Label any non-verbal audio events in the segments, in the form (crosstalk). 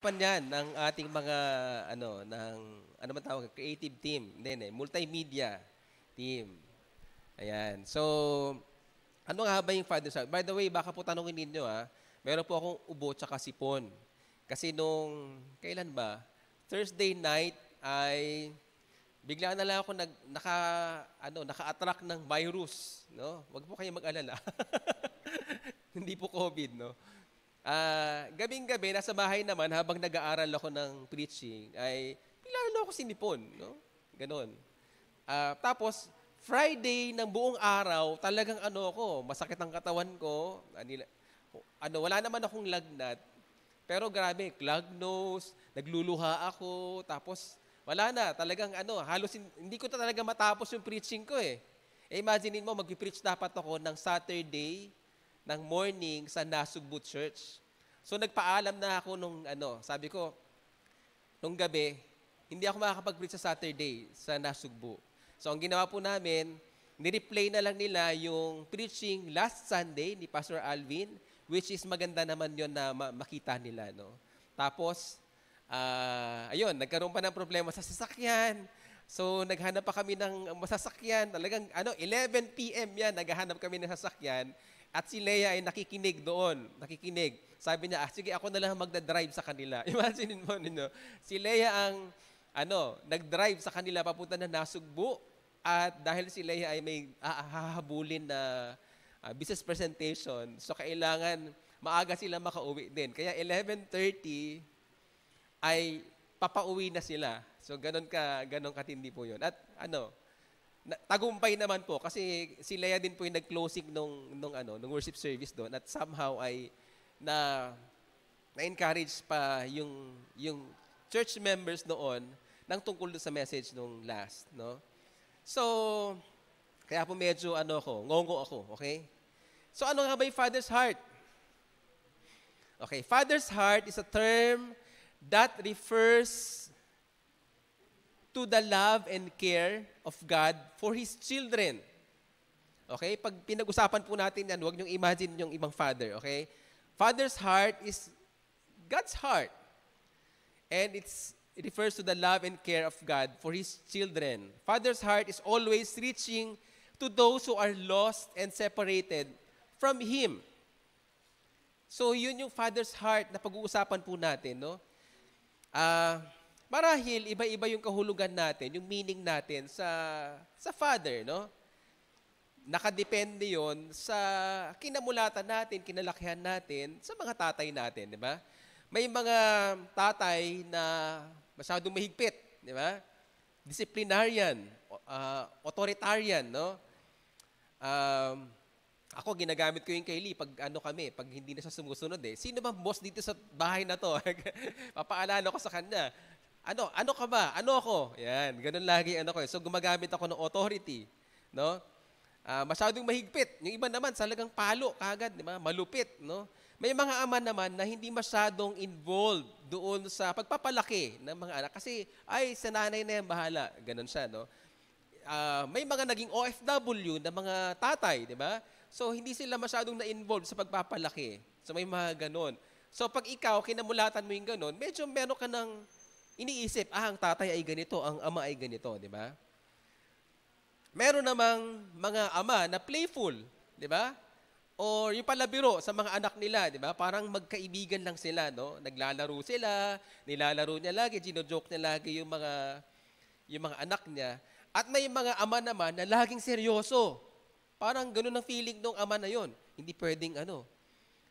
pan yan ng ating mga ano ng ano man tawag creative team din eh multimedia team ayan so ano nga ba yung father sa by the way baka po tanongin ninyo ha meron po akong ubo tsaka sipon kasi nung kailan ba Thursday night ay bigla na lang ako nag naka ano naka-attract ng virus no wag po kayo mag-alala (laughs) hindi po covid no Uh, gabing-gabi, nasa bahay naman, habang nag-aaral ako ng preaching, ay lalo ako sinipon. No? Ganon. Uh, tapos, Friday ng buong araw, talagang ano ako, masakit ang katawan ko. Anila, ano, wala naman akong lagnat. Pero grabe, clog nose, nagluluha ako, tapos wala na, talagang ano, halos hindi ko talaga matapos yung preaching ko eh. E eh, imagine mo, mag-preach dapat ako ng Saturday, ng morning sa Nasugbu Church. So nagpaalam na ako nung ano, sabi ko, nung gabi, hindi ako makakapag-preach sa Saturday sa Nasugbu. So ang ginawa po namin, nireplay na lang nila yung preaching last Sunday ni Pastor Alvin, which is maganda naman yon na makita nila. No? Tapos, uh, ayun, nagkaroon pa ng problema sa sasakyan. So, naghanap pa kami ng masasakyan. Talagang, ano, 11 p.m. yan, naghanap kami ng sasakyan at si Leia ay nakikinig doon, nakikinig. Sabi niya, ah, sige, ako na lang magdadrive sa kanila. (laughs) Imagine mo ninyo, si Leia ang, ano, nag-drive sa kanila papunta na Nasugbu. At dahil si Leia ay may hahabulin na uh, business presentation, so kailangan maaga sila makauwi din. Kaya 11.30 ay papauwi na sila. So, ganun ka, ganun katindi po yon At ano, tagumpay naman po kasi si Leia din po yung nag-closing nung, nung, ano, nung worship service doon at somehow ay na na-encourage pa yung, yung church members noon nang tungkol sa message nung last. No? So, kaya po medyo ano ko, ngongo ako, okay? So ano nga ba yung father's heart? Okay, father's heart is a term that refers to the love and care of God for His children. Okay? Pag pinag-usapan po natin yan, huwag niyong imagine yung ibang father, okay? Father's heart is God's heart. And it's, it refers to the love and care of God for His children. Father's heart is always reaching to those who are lost and separated from Him. So, yun yung Father's heart na pag-uusapan po natin, no? Uh, marahil iba-iba yung kahulugan natin, yung meaning natin sa sa father, no? Nakadepende 'yon sa kinamulatan natin, kinalakihan natin sa mga tatay natin, di ba? May mga tatay na masyadong mahigpit, di ba? Disciplinarian, uh, authoritarian, no? Um, ako, ginagamit ko yung kaili pag ano kami, pag hindi na siya sumusunod eh. Sino ba boss dito sa bahay na to? (laughs) Papaalala ko sa kanya. Ano? Ano ka ba? Ano ako? Yan, ganun lagi ano ko. Eh. So gumagamit ako ng authority, no? Uh, masyadong mahigpit. Yung iba naman, talagang palo kagad, di ba? Malupit, no? May mga ama naman na hindi masyadong involved doon sa pagpapalaki ng mga anak. Kasi, ay, sa nanay na yan, bahala. Ganon siya, no? Uh, may mga naging OFW na mga tatay, di ba? So, hindi sila masyadong na-involved sa pagpapalaki. So, may mga ganon. So, pag ikaw, kinamulatan mo yung ganon, medyo meron ka ng iniisip, ah, ang tatay ay ganito, ang ama ay ganito, di ba? Meron namang mga ama na playful, di ba? O yung palabiro sa mga anak nila, di ba? Parang magkaibigan lang sila, no? Naglalaro sila, nilalaro niya lagi, ginojoke niya lagi yung mga, yung mga anak niya. At may mga ama naman na laging seryoso. Parang ganun ang feeling ng ama na yon. Hindi pwedeng ano,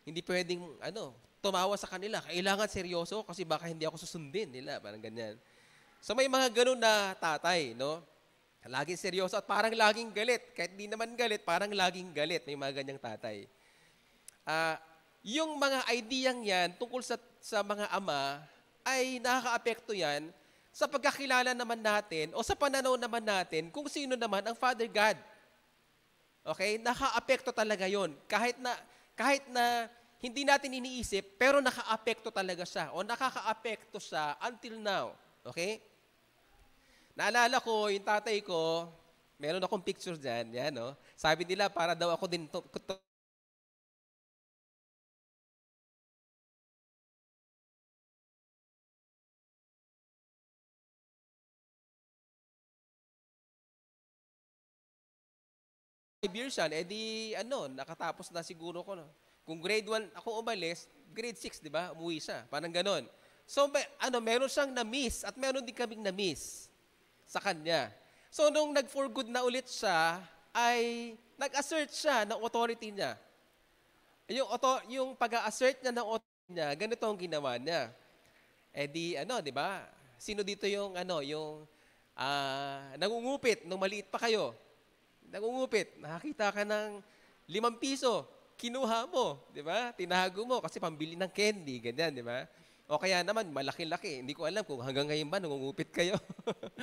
hindi pwedeng ano, tumawa sa kanila. Kailangan seryoso kasi baka hindi ako susundin nila. Parang ganyan. So may mga ganun na tatay, no? Laging seryoso at parang laging galit. Kahit di naman galit, parang laging galit. May mga ganyang tatay. Uh, yung mga ideyang yan tungkol sa, sa mga ama ay nakakaapekto yan sa pagkakilala naman natin o sa pananaw naman natin kung sino naman ang Father God. Okay? Nakaapekto talaga yon Kahit na, kahit na hindi natin iniisip, pero nakaapekto talaga siya o nakakaapekto siya until now. Okay? Naalala ko, yung tatay ko, meron akong picture dyan, yan, no? Sabi nila, para daw ako din to, to five edi eh ano, nakatapos na siguro ko. No? Kung grade 1 ako umalis, grade 6, di ba? Umuwi siya. Parang ganon. So, may, ano, meron siyang na-miss at meron din kaming na-miss sa kanya. So, nung nag-for good na ulit siya, ay nag-assert siya ng authority niya. Yung, auto, yung pag-assert niya ng authority niya, ganito ang ginawa niya. Eh di, ano, di ba? Sino dito yung, ano, yung uh, nangungupit nung maliit pa kayo? Nangungupit, nakakita ka ng limang piso kinuha mo, di ba? Tinago mo kasi pambili ng candy, ganyan, di ba? O kaya naman, malaki-laki. Hindi ko alam kung hanggang ngayon ba nangungupit kayo.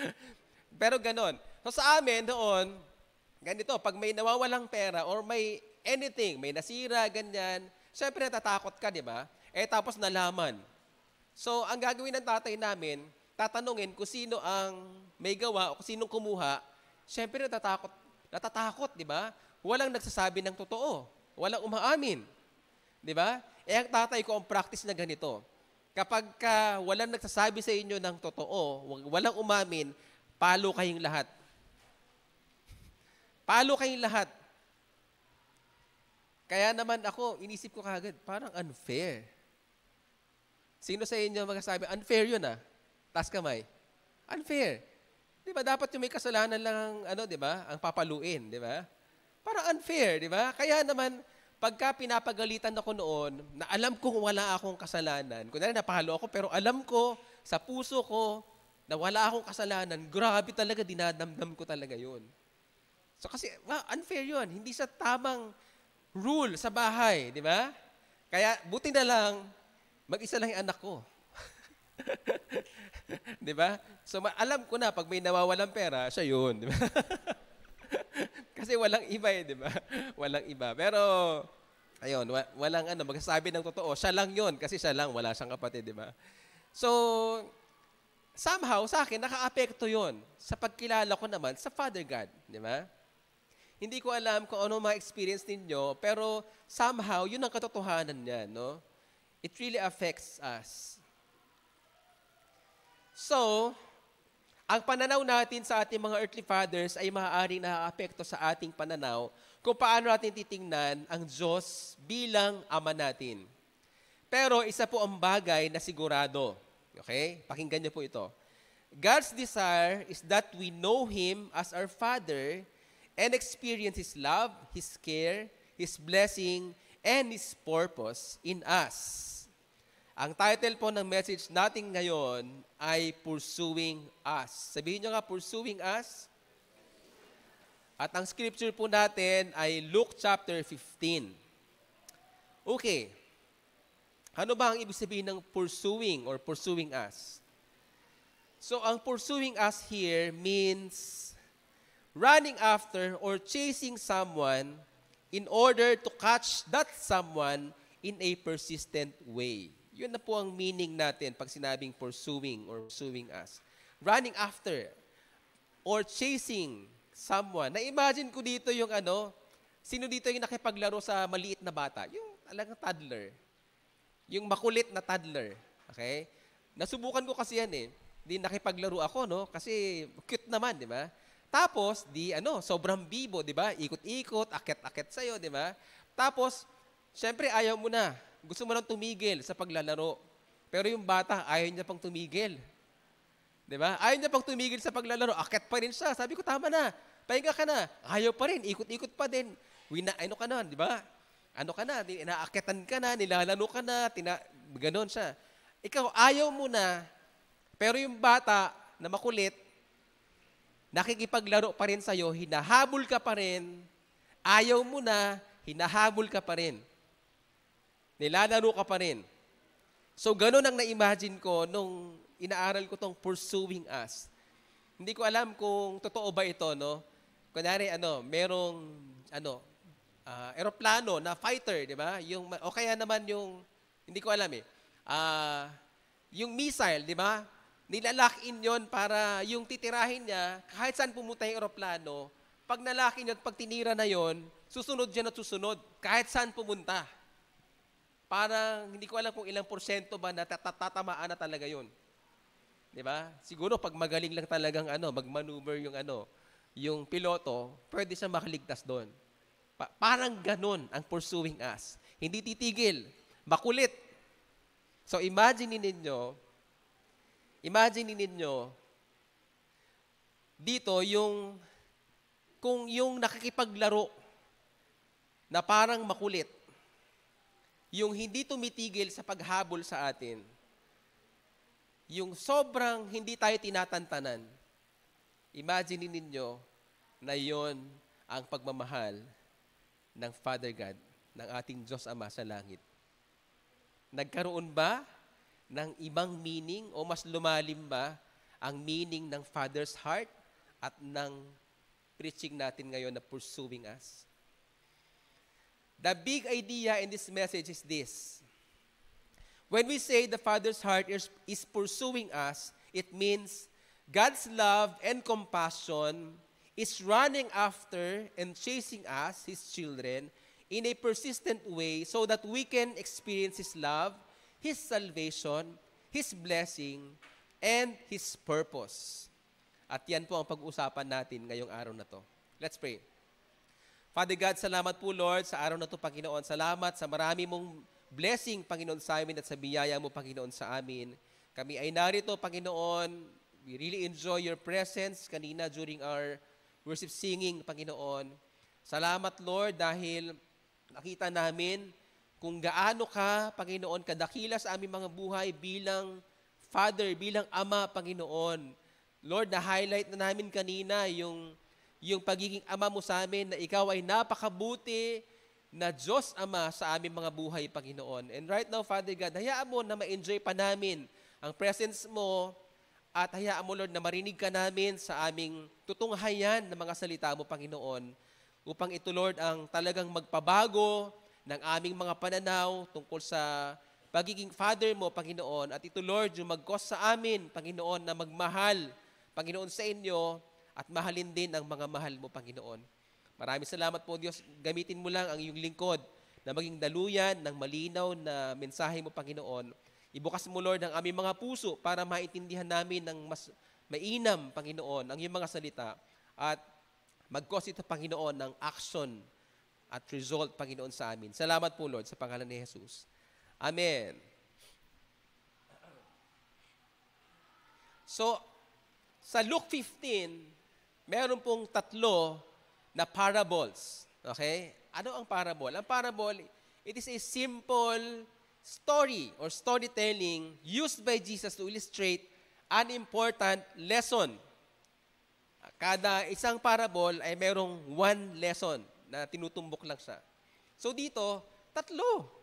(laughs) Pero ganon. So sa amin noon, ganito, pag may nawawalang pera or may anything, may nasira, ganyan, syempre natatakot ka, di ba? Eh tapos nalaman. So ang gagawin ng tatay namin, tatanungin kung sino ang may gawa o kung sinong kumuha, syempre natatakot, natatakot, di ba? Walang nagsasabi ng totoo. Walang umaamin. Di ba? Eh ang tatay ko ang practice na ganito. Kapag ka walang nagsasabi sa inyo ng totoo, walang umamin, palo kayong lahat. Palo kayong lahat. Kaya naman ako, inisip ko kagad, parang unfair. Sino sa inyo magsasabi, unfair yun ah? Taas kamay. Unfair. Di ba, dapat yung may kasalanan lang, ang, ano, di ba, ang papaluin, di ba? Para unfair, di ba? Kaya naman, pagka pinapagalitan ako noon, na alam kong wala akong kasalanan, kunwari napahalo ako, pero alam ko, sa puso ko, na wala akong kasalanan, grabe talaga, dinadamdam ko talaga yon. So kasi, well, unfair yon. Hindi sa tamang rule sa bahay, di ba? Kaya, buti na lang, mag-isa lang yung anak ko. (laughs) di ba? So, alam ko na, pag may nawawalang pera, siya yun. Di ba? (laughs) Kasi walang iba eh, di ba? (laughs) Walang iba. Pero, ayun, walang ano, magsasabi ng totoo. Siya lang yon kasi siya lang, wala siyang kapatid, di ba? So, somehow, sa akin, nakaapekto yun sa pagkilala ko naman sa Father God, di ba? Hindi ko alam kung ano mga experience ninyo, pero somehow, yun ang katotohanan niya, no? It really affects us. So, ang pananaw natin sa ating mga earthly fathers ay maaaring naaapekto sa ating pananaw kung paano natin titingnan ang Diyos bilang ama natin. Pero isa po ang bagay na sigurado. Okay? Pakinggan niyo po ito. God's desire is that we know Him as our Father and experience His love, His care, His blessing, and His purpose in us. Ang title po ng message natin ngayon ay Pursuing Us. Sabihin nyo nga, Pursuing Us. At ang scripture po natin ay Luke chapter 15. Okay. Ano ba ang ibig sabihin ng pursuing or pursuing us? So, ang pursuing us here means running after or chasing someone in order to catch that someone in a persistent way. Yun na po ang meaning natin pag sinabing pursuing or pursuing us. Running after or chasing someone. Na-imagine ko dito yung ano, sino dito yung nakipaglaro sa maliit na bata? Yung talagang toddler. Yung makulit na toddler. Okay? Nasubukan ko kasi yan eh. Di nakipaglaro ako, no? Kasi cute naman, di ba? Tapos, di ano, sobrang bibo, di ba? Ikot-ikot, akit-akit sa'yo, di ba? Tapos, syempre ayaw mo na gusto mo nang tumigil sa paglalaro. Pero yung bata, ayaw niya pang tumigil. Di ba? Ayaw niya pang tumigil sa paglalaro. Akit pa rin siya. Sabi ko, tama na. Pahinga ka na. Ayaw pa rin. Ikot-ikot pa din. Wina, ano ka na, di ba? ano ka na, inaakitan ka na, nilalano ka na, tina, ganon siya. Ikaw, ayaw mo na, pero yung bata na makulit, nakikipaglaro pa rin sa'yo, hinahabol ka pa rin, ayaw mo na, hinahabol ka pa rin. Nilalaro ka pa rin. So, ganun ang na-imagine ko nung inaaral ko tong pursuing us. Hindi ko alam kung totoo ba ito, no? Kunwari, ano, merong, ano, uh, ah, aeroplano na fighter, di ba? Yung, o kaya naman yung, hindi ko alam eh, uh, yung missile, di ba? Nilalock in yon para yung titirahin niya, kahit saan pumunta yung aeroplano, pag nalakin yun, pag tinira na yon, susunod yan at susunod, kahit saan pumunta parang hindi ko alam kung ilang porsyento ba natatatamaan na talaga yon. Di ba? Siguro pag magaling lang talagang ano, magmaneuver yung ano, yung piloto, pwede siyang makaligtas doon. Pa- parang ganun ang pursuing us. Hindi titigil, makulit. So imagine ninyo, imagine ninyo, dito yung, kung yung nakikipaglaro na parang makulit, yung hindi tumitigil sa paghabol sa atin. Yung sobrang hindi tayo tinatantanan. Imagine ninyo na yon ang pagmamahal ng Father God, ng ating Diyos Ama sa langit. Nagkaroon ba ng ibang meaning o mas lumalim ba ang meaning ng Father's heart at ng preaching natin ngayon na pursuing us? The big idea in this message is this. When we say the Father's heart is, is pursuing us, it means God's love and compassion is running after and chasing us, His children, in a persistent way so that we can experience His love, His salvation, His blessing, and His purpose. At yan po ang pag-uusapan natin ngayong araw na to. Let's pray. Father God, salamat po Lord sa araw na ito, Panginoon. Salamat sa marami mong blessing, Panginoon, sa amin at sa biyaya mo, Panginoon, sa amin. Kami ay narito, Panginoon. We really enjoy your presence kanina during our worship singing, Panginoon. Salamat, Lord, dahil nakita namin kung gaano ka, Panginoon, kadakila sa aming mga buhay bilang Father, bilang Ama, Panginoon. Lord, na-highlight na namin kanina yung yung pagiging ama mo sa amin na ikaw ay napakabuti na Diyos Ama sa aming mga buhay, Panginoon. And right now, Father God, hayaan mo na ma-enjoy pa namin ang presence mo at hayaan mo, Lord, na marinig ka namin sa aming tutunghayan ng mga salita mo, Panginoon, upang ito, Lord, ang talagang magpabago ng aming mga pananaw tungkol sa pagiging Father mo, Panginoon. At ito, Lord, yung mag sa amin, Panginoon, na magmahal, Panginoon, sa inyo at mahalin din ang mga mahal mo, Panginoon. Maraming salamat po, Diyos. Gamitin mo lang ang iyong lingkod na maging daluyan ng malinaw na mensahe mo, Panginoon. Ibukas mo, Lord, ang aming mga puso para maintindihan namin ng mas mainam, Panginoon, ang iyong mga salita at mag-cause ito, Panginoon, ng action at result, Panginoon, sa amin. Salamat po, Lord, sa pangalan ni Jesus. Amen. So, sa Luke 15, meron pong tatlo na parables. Okay? Ano ang parable? Ang parable, it is a simple story or storytelling used by Jesus to illustrate an important lesson. Kada isang parable ay merong one lesson na tinutumbok lang siya. So dito, tatlo.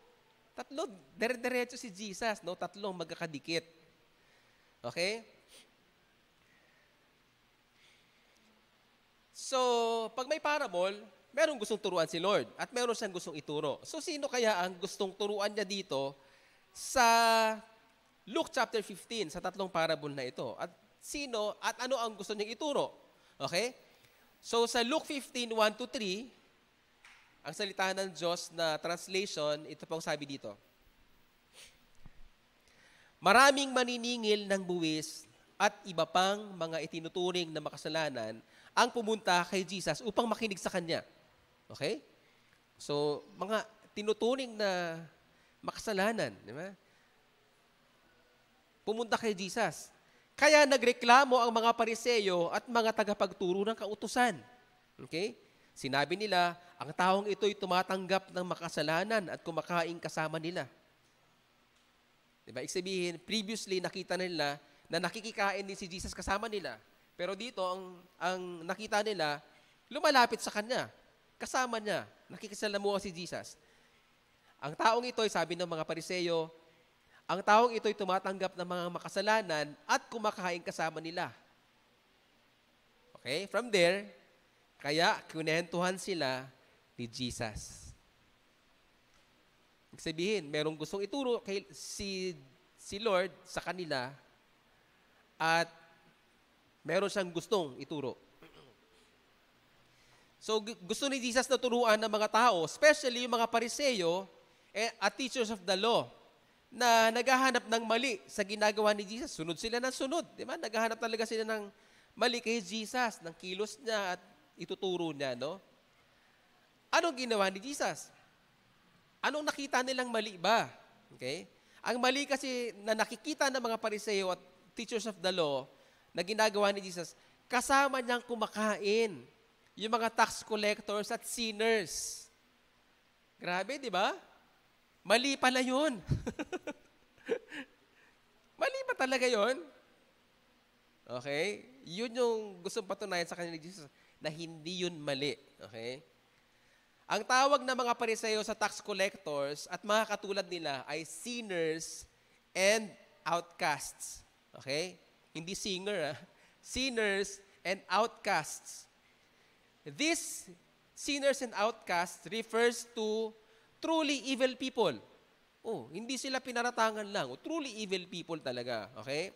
Tatlo, dire-diretso si Jesus, no? Tatlong magkakadikit. Okay? So, pag may parable, merong gustong turuan si Lord at meron siyang gustong ituro. So, sino kaya ang gustong turuan niya dito sa Luke chapter 15, sa tatlong parable na ito? At sino at ano ang gusto niyang ituro? Okay? So, sa Luke 15, 1 to 3, ang salita ng Diyos na translation, ito pong sabi dito. Maraming maniningil ng buwis at iba pang mga itinuturing na makasalanan ang pumunta kay Jesus upang makinig sa Kanya. Okay? So, mga tinuturing na makasalanan, di ba? Pumunta kay Jesus. Kaya nagreklamo ang mga pariseyo at mga tagapagturo ng kautusan. Okay? Sinabi nila, ang taong ito'y tumatanggap ng makasalanan at kumakain kasama nila. Diba? Ibig sabihin, previously nakita nila na nakikikain din si Jesus kasama nila. Pero dito, ang, ang nakita nila, lumalapit sa kanya. Kasama niya. Nakikisalamuha si Jesus. Ang taong ito, sabi ng mga pariseyo, ang taong ito'y tumatanggap ng mga makasalanan at kumakain kasama nila. Okay? From there, kaya kinentuhan sila ni Jesus. Ibig sabihin, merong gustong ituro kay, si, si Lord sa kanila at meron siyang gustong ituro. So gusto ni Jesus na turuan ng mga tao, especially yung mga pariseyo eh, at teachers of the law na naghahanap ng mali sa ginagawa ni Jesus. Sunod sila ng sunod. Di ba? Naghahanap talaga sila ng mali kay Jesus, ng kilos niya at ituturo niya. No? Anong ginawa ni Jesus? Anong nakita nilang mali ba? Okay? Ang mali kasi na nakikita ng mga pariseyo at teachers of the law na ginagawa ni Jesus, kasama niyang kumakain yung mga tax collectors at sinners. Grabe, di ba? Mali pala yun. (laughs) Mali ba talaga yun? Okay? Yun yung gusto patunayan sa kanya ni Jesus na hindi yun mali. Okay? Ang tawag ng mga pariseo sa tax collectors at mga katulad nila ay sinners and outcasts. Okay? Hindi singer, ah. Sinners and outcasts. This sinners and outcasts refers to truly evil people. Oh, hindi sila pinaratangan lang. Oh, truly evil people talaga. Okay?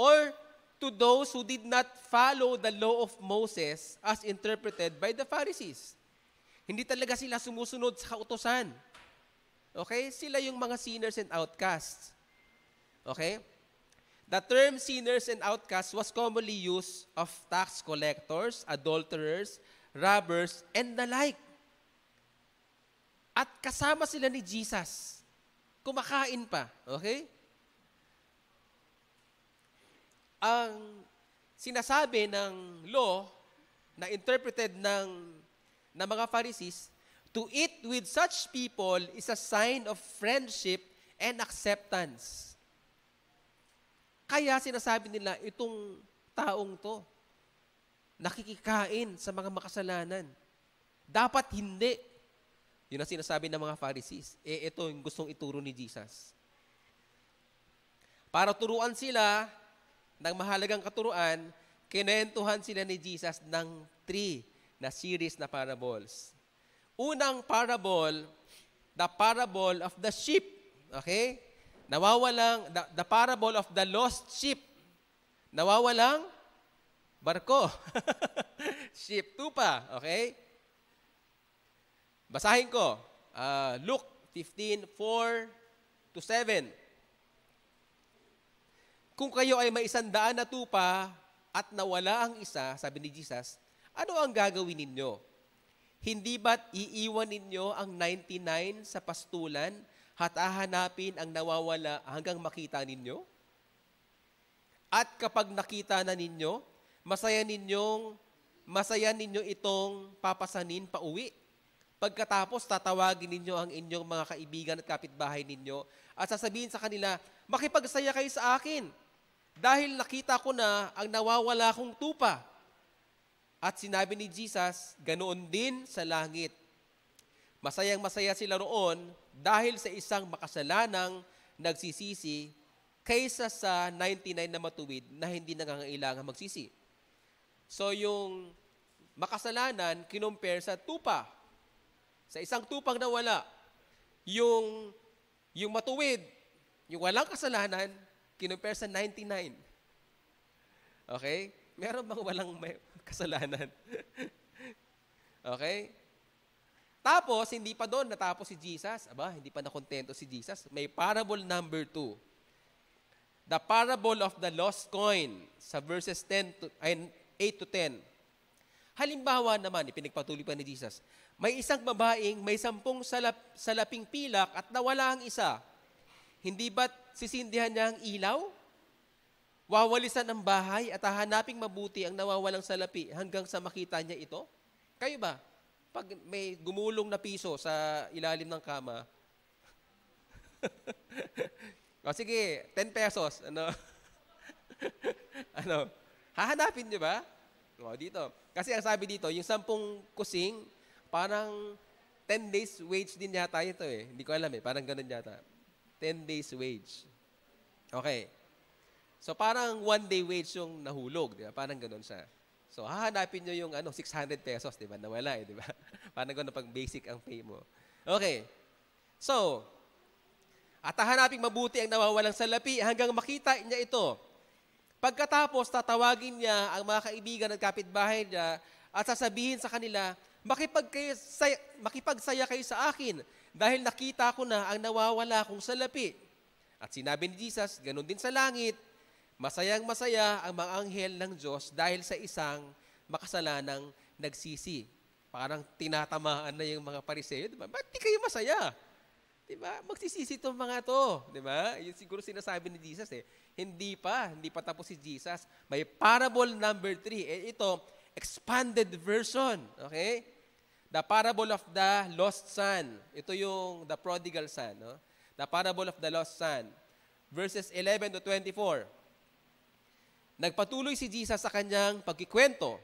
Or to those who did not follow the law of Moses as interpreted by the Pharisees. Hindi talaga sila sumusunod sa kautosan. Okay? Sila yung mga sinners and outcasts. Okay? The term sinners and outcasts was commonly used of tax collectors, adulterers, robbers, and the like. At kasama sila ni Jesus. Kumakain pa, okay? Ang sinasabi ng law na interpreted ng, ng mga Pharisees, to eat with such people is a sign of friendship and acceptance. Kaya sinasabi nila, itong taong to, nakikikain sa mga makasalanan. Dapat hindi. Yun ang sinasabi ng mga Pharisees. Eh, ito yung gustong ituro ni Jesus. Para turuan sila ng mahalagang katuruan, kinentuhan sila ni Jesus ng three na series na parables. Unang parable, the parable of the sheep. Okay? Nawawalang, the, the parable of the lost sheep. Nawawalang barko. (laughs) sheep, tupa. Okay? Basahin ko. Uh, Luke 15, to 7. Kung kayo ay may isandaan na tupa at nawala ang isa, sabi ni Jesus, ano ang gagawin ninyo? Hindi ba't iiwan ninyo ang 99 sa pastulan hatahanapin ang nawawala hanggang makita ninyo? At kapag nakita na ninyo, masaya ninyong masaya ninyo itong papasanin pauwi. Pagkatapos, tatawagin ninyo ang inyong mga kaibigan at kapitbahay ninyo at sasabihin sa kanila, makipagsaya kayo sa akin dahil nakita ko na ang nawawala kong tupa. At sinabi ni Jesus, ganoon din sa langit. Masayang masaya sila roon dahil sa isang makasalanang nagsisisi kaysa sa 99 na matuwid na hindi nangangailangan magsisi. So yung makasalanan kinumpare sa tupa. Sa isang tupang nawala. Yung, yung matuwid, yung walang kasalanan, kinumpare sa 99. Okay? Meron bang walang may kasalanan? (laughs) okay? Tapos, hindi pa doon natapos si Jesus. Aba, hindi pa nakontento si Jesus. May parable number 2. The parable of the lost coin sa verses 10 to, ay, 8 to 10. Halimbawa naman, ipinagpatuloy pa ni Jesus, may isang babaeng may sampung salap, salaping pilak at nawala ang isa. Hindi ba't sisindihan niya ang ilaw? Wawalisan ang bahay at hahanaping mabuti ang nawawalang salapi hanggang sa makita niya ito? Kayo ba? pag may gumulong na piso sa ilalim ng kama, (laughs) o sige, 10 pesos. Ano? (laughs) ano? Hahanapin di ba? O, dito. Kasi ang sabi dito, yung sampung kusing, parang 10 days wage din yata ito eh. Hindi ko alam eh. Parang ganun yata. 10 days wage. Okay. So parang one day wage yung nahulog. Di ba? Parang ganun siya. So hahanapin nyo yung ano, 600 pesos, di ba? Nawala eh, di ba? Parang gano'n pag basic ang pay mo. Okay. So, at hahanapin mabuti ang nawawalang salapi hanggang makita niya ito. Pagkatapos, tatawagin niya ang mga kaibigan at kapitbahay niya at sasabihin sa kanila, Makipag makipagsaya kayo sa akin dahil nakita ko na ang nawawala kong salapi. At sinabi ni Jesus, ganun din sa langit, masayang masaya ang mga anghel ng Diyos dahil sa isang makasalanang nagsisi. Parang tinatamaan na yung mga pariseo, di ba? Ba't di kayo masaya? Di ba? Magsisisi itong mga to, di ba? Yun siguro sinasabi ni Jesus eh. Hindi pa, hindi pa tapos si Jesus. May parable number three. Eh, ito, expanded version. Okay? The parable of the lost son. Ito yung the prodigal son. No? The parable of the lost son. Verses 11 to 24. Nagpatuloy si Jesus sa kanyang pagkikwento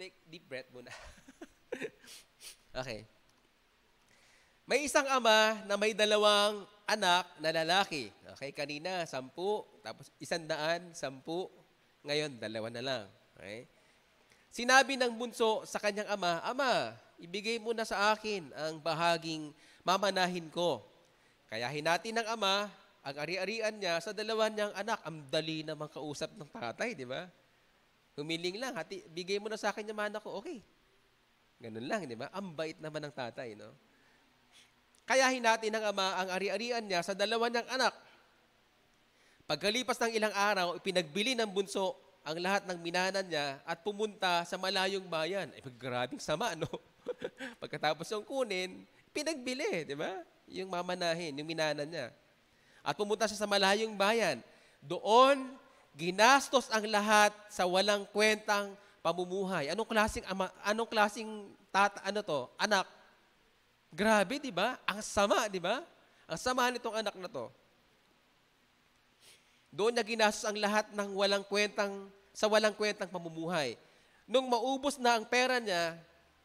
Take deep breath muna. (laughs) okay. May isang ama na may dalawang anak na lalaki. Okay, kanina, sampu, tapos isang daan, sampu, ngayon, dalawa na lang. Okay? Sinabi ng bunso sa kanyang ama, Ama, ibigay mo na sa akin ang bahaging mamanahin ko. Kaya hinati ng ama ang ari-arian niya sa dalawa niyang anak. Ang dali naman kausap ng tatay, di ba? Humiling lang, hati, bigay mo na sa akin yung mana ko, okay. Ganun lang, di ba? Ang bait naman ng tatay, no? Kayahin natin ang ama ang ari-arian niya sa dalawa niyang anak. Pagkalipas ng ilang araw, ipinagbili ng bunso ang lahat ng minanan niya at pumunta sa malayong bayan. Ay, grabing sama, no? (laughs) Pagkatapos yung kunin, pinagbili, di ba? Yung mamanahin, yung minanan niya. At pumunta siya sa malayong bayan. Doon, Ginastos ang lahat sa walang kwentang pamumuhay. Anong klasing ama, anong klasing tata, ano to? Anak. Grabe, 'di ba? Ang sama, 'di ba? Ang sama nitong anak na to. Doon niya ginastos ang lahat ng walang kwentang sa walang kwentang pamumuhay. Nung maubos na ang pera niya,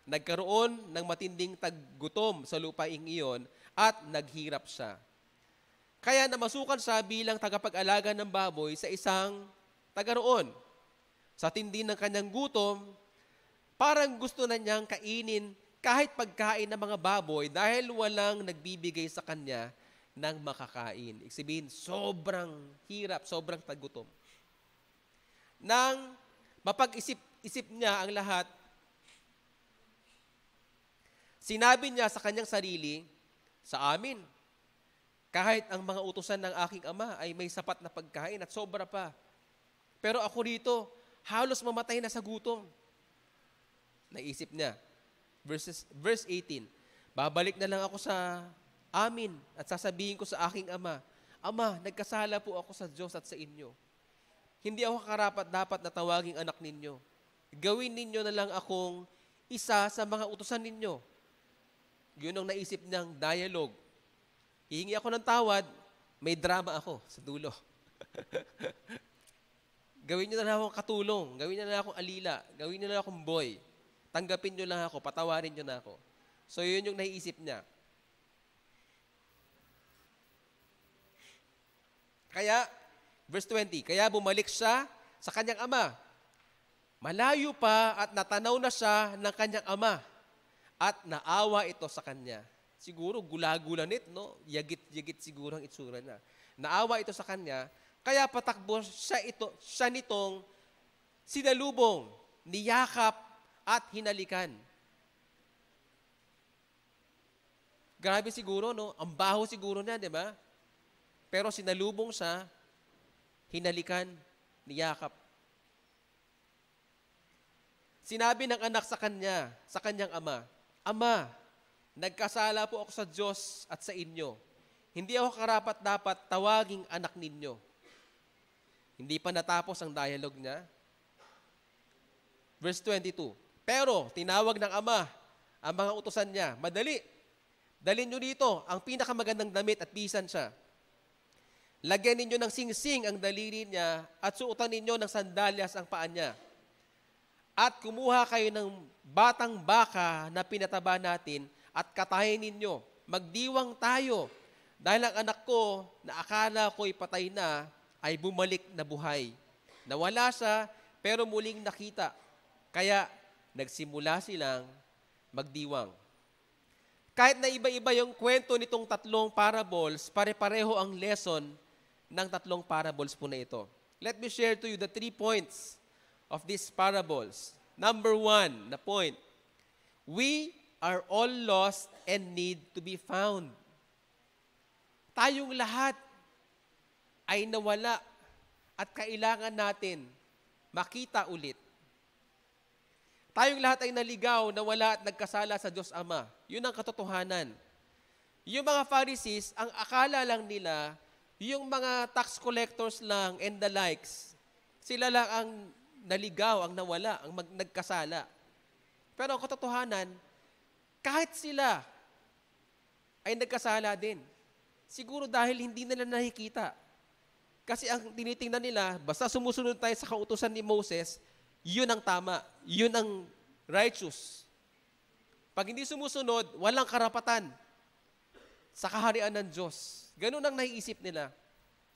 nagkaroon ng matinding taggutom sa lupaing iyon at naghirap siya. Kaya namasukan siya bilang tagapag-alaga ng baboy sa isang tagaroon. Sa tindi ng kanyang gutom, parang gusto na niyang kainin kahit pagkain ng mga baboy dahil walang nagbibigay sa kanya ng makakain. Ibig sobrang hirap, sobrang tagutom. Nang mapag-isip-isip niya ang lahat, sinabi niya sa kanyang sarili, sa amin, kahit ang mga utusan ng aking ama ay may sapat na pagkain at sobra pa. Pero ako dito, halos mamatay na sa gutom. Naisip niya, verses, verse 18, Babalik na lang ako sa amin at sasabihin ko sa aking ama, Ama, nagkasala po ako sa Diyos at sa inyo. Hindi ako karapat dapat na tawaging anak ninyo. Gawin ninyo na lang akong isa sa mga utusan ninyo. Yun ang naisip niyang dialogue Ihingi ako ng tawad, may drama ako sa dulo. (laughs) gawin niyo na lang akong katulong, gawin niyo na lang akong alila, gawin niyo na lang akong boy. Tanggapin nyo lang ako, patawarin niyo na ako. So yun yung naiisip niya. Kaya, verse 20, kaya bumalik siya sa kanyang ama. Malayo pa at natanaw na siya ng kanyang ama at naawa ito sa kanya siguro gulagulanit, no? Yagit-yagit siguro ang itsura niya. Naawa ito sa kanya, kaya patakbo siya, ito, siya nitong sinalubong, niyakap, at hinalikan. Grabe siguro, no? Ang baho siguro niya, di ba? Pero sinalubong sa hinalikan niyakap. Sinabi ng anak sa kanya, sa kanyang ama, Ama, Nagkasala po ako sa Diyos at sa inyo. Hindi ako karapat dapat tawaging anak ninyo. Hindi pa natapos ang dialogue niya. Verse 22, Pero tinawag ng ama ang mga utusan niya. Madali, dalin nyo dito ang pinakamagandang damit at bisan siya. Lagyan ninyo ng singsing ang daliri niya at suotan ninyo ng sandalyas ang paa niya. At kumuha kayo ng batang baka na pinataba natin at katahin ninyo. Magdiwang tayo dahil ang anak ko na akala ko'y patay na ay bumalik na buhay. Nawala siya pero muling nakita. Kaya nagsimula silang magdiwang. Kahit na iba-iba yung kwento nitong tatlong parables, pare-pareho ang lesson ng tatlong parables po na ito. Let me share to you the three points of these parables. Number one, the point, we are all lost and need to be found. Tayong lahat ay nawala at kailangan natin makita ulit. Tayong lahat ay naligaw, nawala at nagkasala sa Diyos Ama. Yun ang katotohanan. Yung mga Pharisees, ang akala lang nila, yung mga tax collectors lang and the likes, sila lang ang naligaw, ang nawala, ang mag- nagkasala. Pero ang katotohanan, kahit sila ay nagkasala din. Siguro dahil hindi nila nakikita. Kasi ang tinitingnan nila, basta sumusunod tayo sa kautusan ni Moses, yun ang tama, yun ang righteous. Pag hindi sumusunod, walang karapatan sa kaharian ng Diyos. Ganun ang naiisip nila.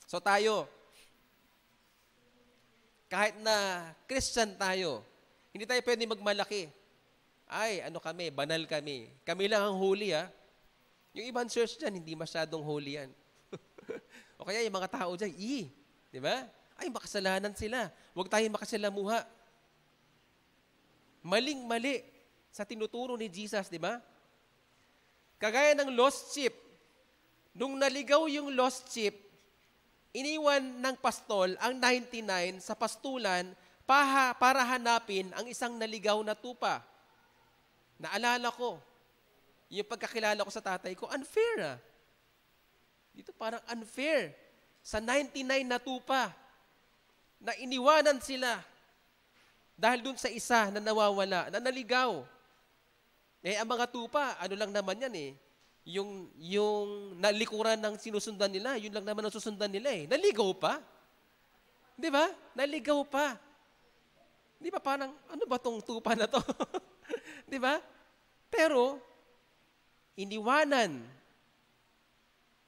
So tayo, kahit na Christian tayo, hindi tayo pwede magmalaki ay, ano kami, banal kami. Kami lang ang holy, ha? Yung ibang church dyan, hindi masyadong holy yan. (laughs) o kaya yung mga tao dyan, i, di ba? Ay, makasalanan sila. Huwag tayong makasalamuha. Maling-mali sa tinuturo ni Jesus, di ba? Kagaya ng lost sheep. Nung naligaw yung lost sheep, iniwan ng pastol ang 99 sa pastulan paha para hanapin ang isang naligaw na tupa. Naalala ko, yung pagkakilala ko sa tatay ko, unfair ah. Dito parang unfair. Sa 99 na tupa, na iniwanan sila dahil dun sa isa na nawawala, na naligaw. Eh, ang mga tupa, ano lang naman yan eh. Yung, yung nalikuran ng sinusundan nila, yun lang naman ang susundan nila eh. Naligaw pa. Di ba? Naligaw pa. Di ba parang, ano ba tong tupa na to? (laughs) (laughs) Di ba? Pero, iniwanan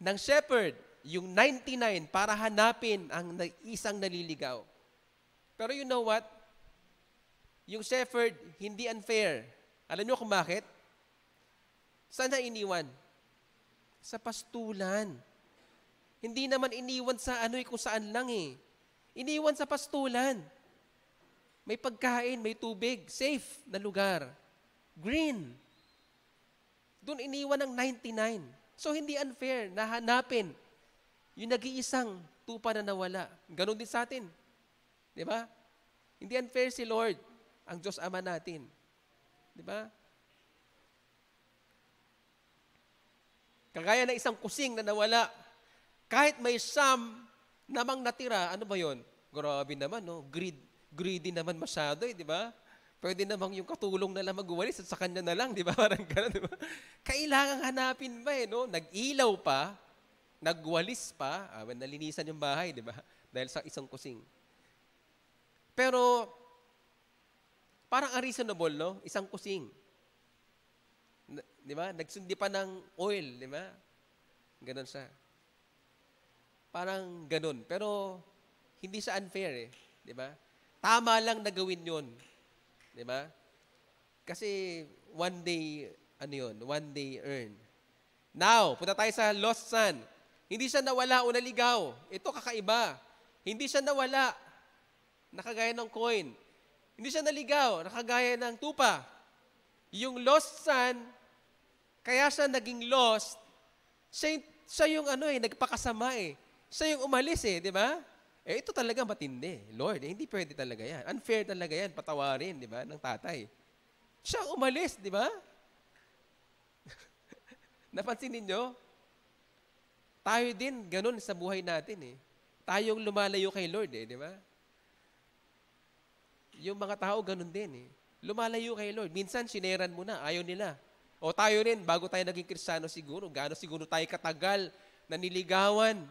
ng shepherd yung 99 para hanapin ang isang naliligaw. Pero you know what? Yung shepherd, hindi unfair. Alam niyo kung bakit? Saan na iniwan? Sa pastulan. Hindi naman iniwan sa ano eh, kung saan lang eh. Iniwan sa pastulan. May pagkain, may tubig, safe na lugar. Green. Doon iniwan ng 99. So hindi unfair na hanapin yung nag-iisang tupa na nawala. Ganon din sa atin. Di ba? Hindi unfair si Lord, ang Diyos Ama natin. Di ba? Kagaya ng isang kusing na nawala, kahit may sum namang natira, ano ba yon? Grabe naman, no? Greed greedy naman masyado eh, di ba? Pwede namang yung katulong na lang magwalis at sa kanya na lang, di ba? (laughs) Parang gano'n, di ba? Kailangan hanapin ba eh, no? Nag-ilaw pa, nagwalis pa, ah, nalinisan yung bahay, di ba? Dahil sa isang kusing. Pero, parang unreasonable, no? Isang kusing. Na, di ba? Nagsundi pa ng oil, di ba? Ganon siya. Parang ganon. Pero, hindi siya unfair eh. Di ba? Tama lang na gawin yun. Di ba? Kasi one day, ano yun, one day earn. Now, punta tayo sa lost son. Hindi siya nawala o naligaw. Ito kakaiba. Hindi siya nawala. Nakagaya ng coin. Hindi siya naligaw. Nakagaya ng tupa. Yung lost son, kaya siya naging lost, siya, siya yung ano eh, nagpakasama eh. Siya yung umalis eh, di ba? Eh, ito talaga matindi. Lord, eh, hindi pwede talaga yan. Unfair talaga yan, patawarin, di ba, ng tatay. Siya umalis, di ba? (laughs) Napansin ninyo? Tayo din, ganun sa buhay natin eh. Tayong lumalayo kay Lord eh, di ba? Yung mga tao, ganun din eh. Lumalayo kay Lord. Minsan, sineran mo na, ayaw nila. O tayo rin, bago tayo naging kristyano siguro, gaano siguro tayo katagal, naniligawan,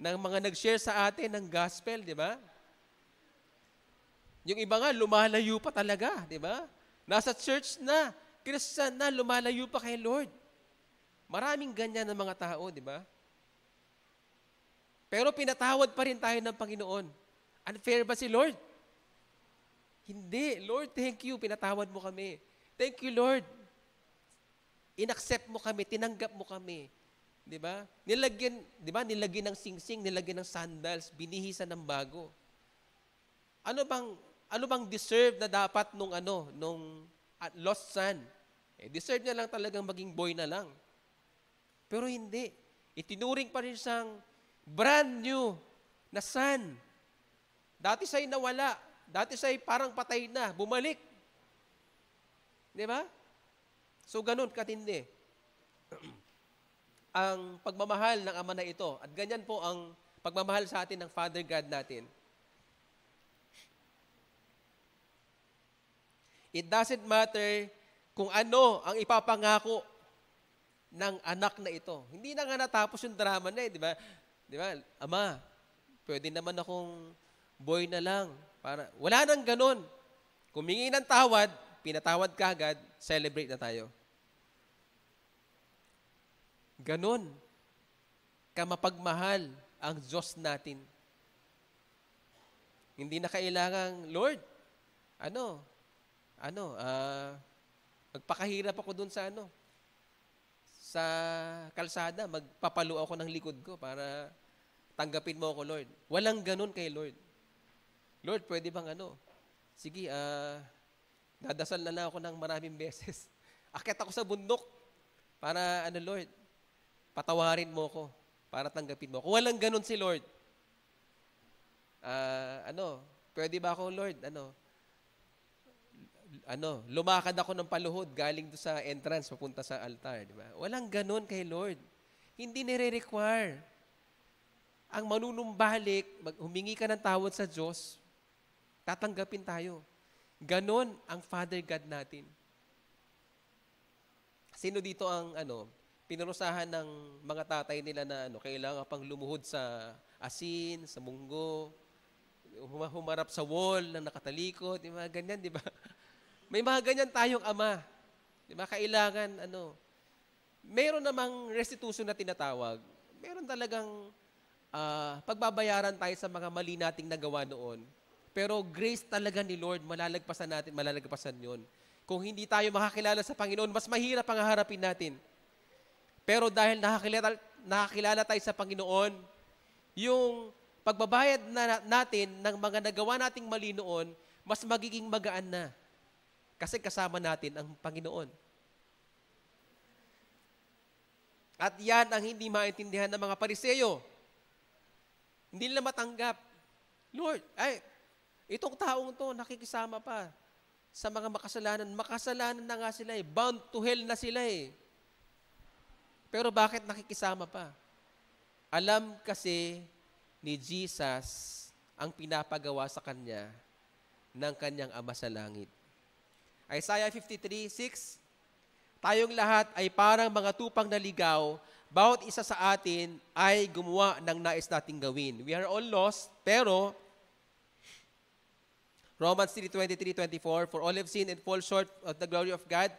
ng mga nag-share sa atin ng gospel, di ba? Yung iba nga, lumalayo pa talaga, di ba? Nasa church na, Christian na, lumalayo pa kay Lord. Maraming ganyan ng mga tao, di ba? Pero pinatawad pa rin tayo ng Panginoon. Unfair ba si Lord? Hindi. Lord, thank you. Pinatawad mo kami. Thank you, Lord. Inaccept mo kami. Tinanggap mo kami. 'Di ba? Nilagyan, 'di ba? Nilagyan ng singsing, nilagyan ng sandals, binihisan ng bago. Ano bang ano bang deserve na dapat nung ano, nung ah, lost son? Eh, deserve niya lang talagang maging boy na lang. Pero hindi. Itinuring pa rin siyang brand new na son. Dati siya'y nawala. Dati siya'y parang patay na. Bumalik. Di ba? So, ganun katindi ang pagmamahal ng ama na ito. At ganyan po ang pagmamahal sa atin ng Father God natin. It doesn't matter kung ano ang ipapangako ng anak na ito. Hindi na nga natapos yung drama na eh, di ba? Di ba? Ama, pwede naman akong boy na lang. Para, wala nang ganun. Kumingi ng tawad, pinatawad ka agad, celebrate na tayo. Ganon kamapagmahal ang Diyos natin. Hindi na kailangang, Lord, ano, ano, uh, magpakahirap ako dun sa ano, sa kalsada, magpapalo ako ng likod ko para tanggapin mo ako, Lord. Walang ganun kay Lord. Lord, pwede bang ano? Sige, uh, dadasal na lang ako ng maraming beses. (laughs) Akit ako sa bundok para, ano, Lord, patawarin mo ko para tanggapin mo. Kung walang ganun si Lord, uh, ano, pwede ba ako, Lord, ano, ano, lumakad ako ng paluhod galing do sa entrance papunta sa altar, di ba? Walang ganun kay Lord. Hindi nire-require. Ang manunumbalik, mag, humingi ka ng tawad sa Diyos, tatanggapin tayo. Ganon ang Father God natin. Sino dito ang ano, pinurusahan ng mga tatay nila na ano, kailangan pang lumuhod sa asin, sa munggo, humarap sa wall na nakatalikod, yung mga ganyan, di ba? (laughs) May mga ganyan tayong ama. Di ba? Kailangan, ano, meron namang restitution na tinatawag. Meron talagang uh, pagbabayaran tayo sa mga mali nating nagawa noon. Pero grace talaga ni Lord, malalagpasan natin, malalagpasan yon. Kung hindi tayo makakilala sa Panginoon, mas mahirap ang harapin natin. Pero dahil nakakilala, nakakilala tayo sa Panginoon, yung pagbabayad na natin ng mga nagawa nating mali noon, mas magiging magaan na. Kasi kasama natin ang Panginoon. At yan ang hindi maintindihan ng mga pariseyo. Hindi nila matanggap. Lord, ay, itong taong to nakikisama pa sa mga makasalanan. Makasalanan na nga sila eh. Bound to hell na sila eh. Pero bakit nakikisama pa? Alam kasi ni Jesus ang pinapagawa sa kanya ng kanyang ama sa langit. Isaiah 53:6 Tayong lahat ay parang mga tupang naligaw, bawat isa sa atin ay gumawa ng nais nating gawin. We are all lost, pero Romans 323 24, For all have sinned and fall short of the glory of God,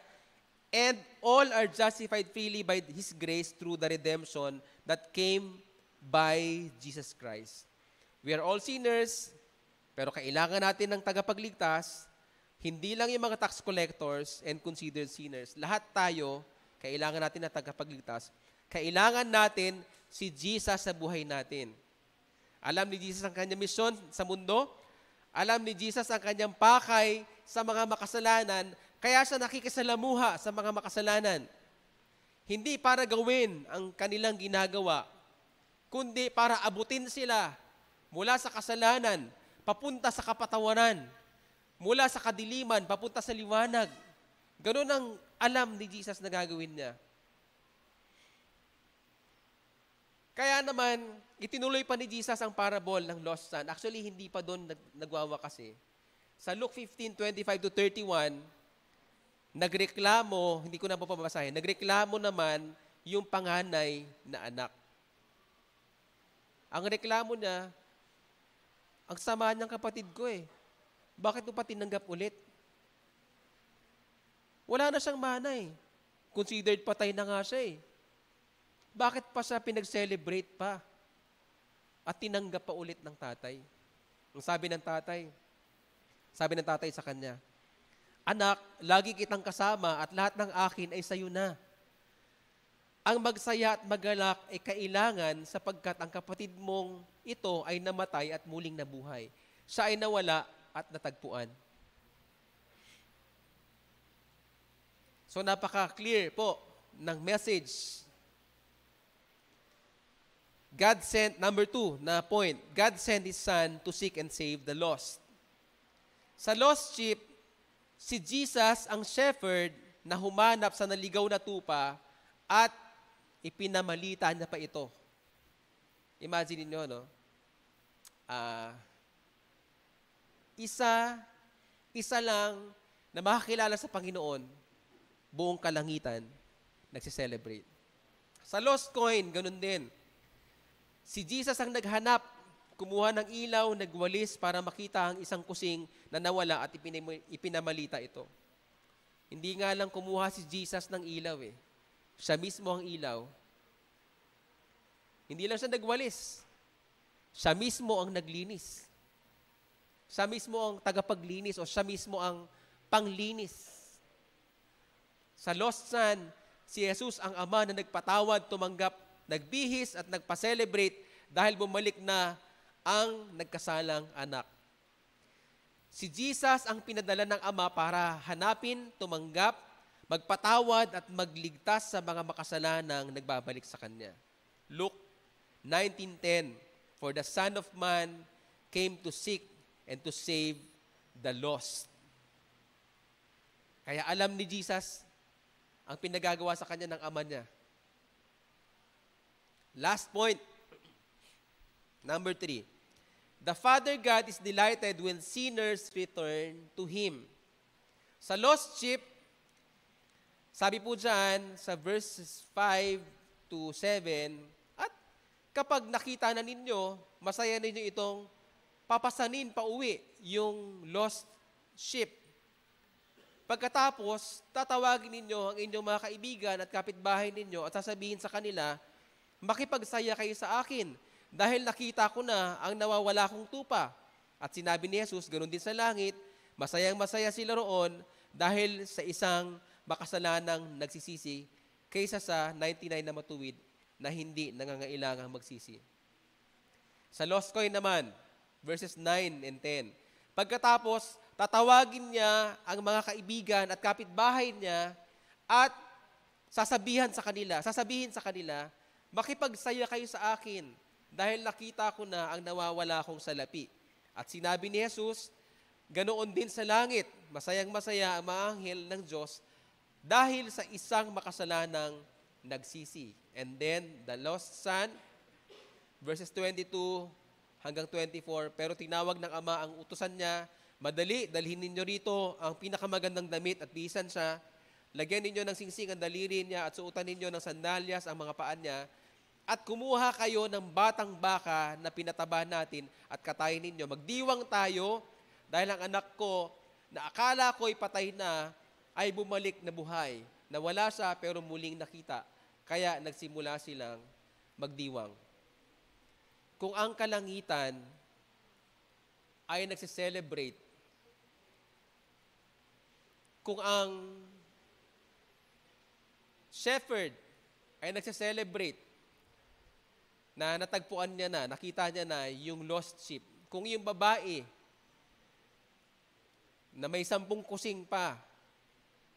And all are justified freely by His grace through the redemption that came by Jesus Christ. We are all sinners, pero kailangan natin ng tagapagligtas, hindi lang yung mga tax collectors and considered sinners. Lahat tayo, kailangan natin ng tagapagligtas. Kailangan natin si Jesus sa buhay natin. Alam ni Jesus ang kanyang misyon sa mundo. Alam ni Jesus ang kanyang pakay sa mga makasalanan kaya siya nakikisalamuha sa mga makasalanan. Hindi para gawin ang kanilang ginagawa, kundi para abutin sila mula sa kasalanan, papunta sa kapatawaran, mula sa kadiliman, papunta sa liwanag. Ganun ang alam ni Jesus na gagawin niya. Kaya naman, itinuloy pa ni Jesus ang parable ng lost son. Actually, hindi pa doon nag- nagwawa kasi. Sa Luke 15, 25 to 31, nagreklamo, hindi ko na po pababasahin, nagreklamo naman yung panganay na anak. Ang reklamo niya, ang sama niyang kapatid ko eh. Bakit mo pa tinanggap ulit? Wala na siyang manay. Eh. Considered patay na nga siya eh. Bakit pa siya pinag-celebrate pa? At tinanggap pa ulit ng tatay. Ang sabi ng tatay, sabi ng tatay sa kanya, Anak, lagi kitang kasama at lahat ng akin ay sayo na. Ang magsaya at magalak ay kailangan sapagkat ang kapatid mong ito ay namatay at muling nabuhay. Siya ay nawala at natagpuan. So napaka-clear po ng message. God sent, number two na point, God sent His Son to seek and save the lost. Sa lost sheep, Si Jesus ang shepherd na humanap sa naligaw na tupa at ipinamalita niya pa ito. Imagine niyo no? Uh, isa, isa lang na makakilala sa Panginoon, buong kalangitan, nagsiselebrate. Sa lost coin, ganun din. Si Jesus ang naghanap kumuha ng ilaw, nagwalis para makita ang isang kusing na nawala at ipinamalita ito. Hindi nga lang kumuha si Jesus ng ilaw eh. Siya mismo ang ilaw. Hindi lang siya nagwalis. Siya mismo ang naglinis. Siya mismo ang tagapaglinis o siya mismo ang panglinis. Sa Lost Son, si Jesus ang ama na nagpatawad, tumanggap, nagbihis at nagpa-celebrate dahil bumalik na ang nagkasalang anak. Si Jesus ang pinadala ng Ama para hanapin, tumanggap, magpatawad at magligtas sa mga makasalanang nagbabalik sa Kanya. Luke 19.10 For the Son of Man came to seek and to save the lost. Kaya alam ni Jesus ang pinagagawa sa kanya ng ama niya. Last point, number three. The Father God is delighted when sinners return to Him. Sa lost sheep, sabi po dyan sa verses 5 to 7, at kapag nakita na ninyo, masaya ninyo itong papasanin pa uwi yung lost sheep. Pagkatapos, tatawagin ninyo ang inyong mga kaibigan at kapitbahay ninyo at sasabihin sa kanila, makipagsaya kayo sa akin dahil nakita ko na ang nawawala kong tupa. At sinabi ni Jesus, ganun din sa langit, masayang masaya sila roon dahil sa isang makasalanang nagsisisi kaysa sa 99 na matuwid na hindi nangangailangan magsisi. Sa lost coin naman, verses 9 and 10. Pagkatapos, tatawagin niya ang mga kaibigan at kapitbahay niya at sasabihan sa kanila, sasabihin sa kanila, makipagsaya kayo sa akin dahil nakita ko na ang nawawala kong salapi. At sinabi ni Jesus, ganoon din sa langit, masayang masaya ang mga anghel ng Diyos dahil sa isang makasalanang nagsisi. And then, the lost son, verses 22 hanggang 24, pero tinawag ng ama ang utusan niya, madali, dalhin ninyo rito ang pinakamagandang damit at bisan siya, lagyan ninyo ng singsing ang daliri niya at suotan ninyo ng sandalyas ang mga paan niya, at kumuha kayo ng batang baka na pinataba natin at katayin ninyo. Magdiwang tayo dahil ang anak ko na akala ko'y patay na ay bumalik na buhay. Nawala siya pero muling nakita. Kaya nagsimula silang magdiwang. Kung ang kalangitan ay nagsiselebrate, kung ang shepherd ay nagsiselebrate, na natagpuan niya na, nakita niya na yung lost sheep. Kung yung babae na may sampung kusing pa,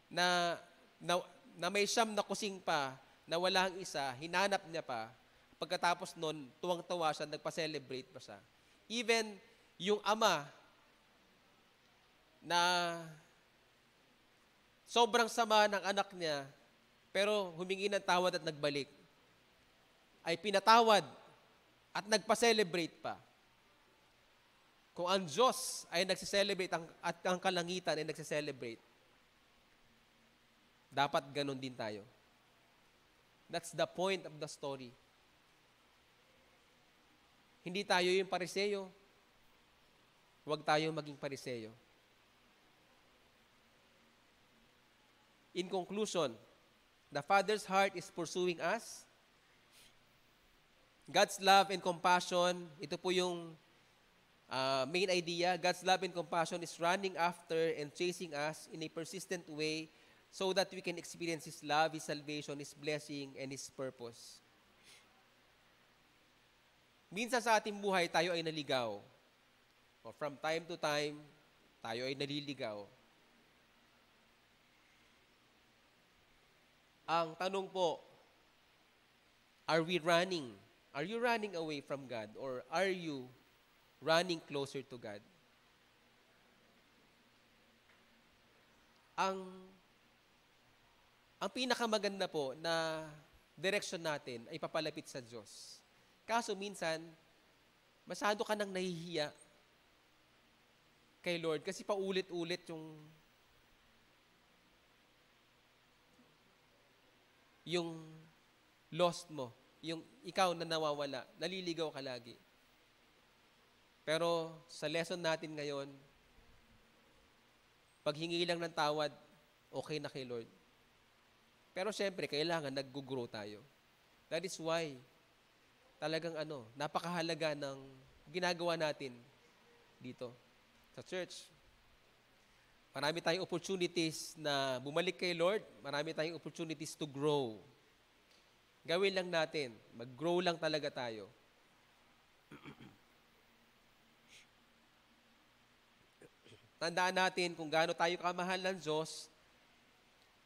na, na, na may siyam na kusing pa, na wala ang isa, hinanap niya pa, pagkatapos nun, tuwang-tuwa siya, nagpa-celebrate pa siya. Even yung ama na sobrang sama ng anak niya, pero humingi ng tawad at nagbalik ay pinatawad at nagpa-celebrate pa. Kung ang Diyos ay nagsiselebrate at ang kalangitan ay nagsiselebrate, dapat ganun din tayo. That's the point of the story. Hindi tayo yung pariseyo. Huwag tayo maging pariseyo. In conclusion, the Father's heart is pursuing us God's love and compassion, ito po yung uh, main idea. God's love and compassion is running after and chasing us in a persistent way so that we can experience His love, His salvation, His blessing, and His purpose. Minsan sa ating buhay, tayo ay naligaw. Or from time to time, tayo ay naliligaw. Ang tanong po, are we running Are you running away from God or are you running closer to God? Ang ang pinakamaganda po na direksyon natin ay papalapit sa Diyos. Kaso minsan, masado ka nang nahihiya kay Lord kasi paulit-ulit yung yung lost mo yung ikaw na nawawala, naliligaw ka lagi. Pero sa lesson natin ngayon, paghingi lang ng tawad, okay na kay Lord. Pero siyempre, kailangan nag-grow tayo. That is why, talagang ano, napakahalaga ng ginagawa natin dito sa church. Marami tayong opportunities na bumalik kay Lord. Marami tayong opportunities to grow. Gawin lang natin. Mag-grow lang talaga tayo. (clears throat) Tandaan natin kung gaano tayo kamahal ng Diyos